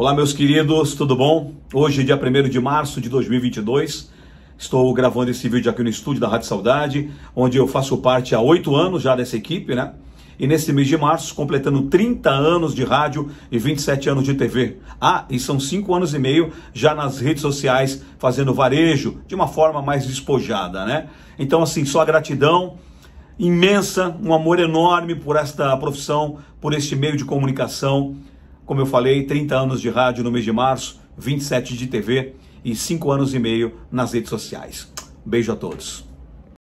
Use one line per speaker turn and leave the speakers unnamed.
Olá, meus queridos, tudo bom? Hoje, dia 1 de março de 2022, estou gravando esse vídeo aqui no estúdio da Rádio Saudade, onde eu faço parte há oito anos já dessa equipe, né? E nesse mês de março, completando 30 anos de rádio e 27 anos de TV. Ah, e são cinco anos e meio já nas redes sociais, fazendo varejo de uma forma mais despojada, né? Então, assim, só gratidão imensa, um amor enorme por esta profissão, por este meio de comunicação como eu falei, 30 anos de rádio no mês de março, 27 de TV e 5 anos e meio nas redes sociais. Beijo a todos.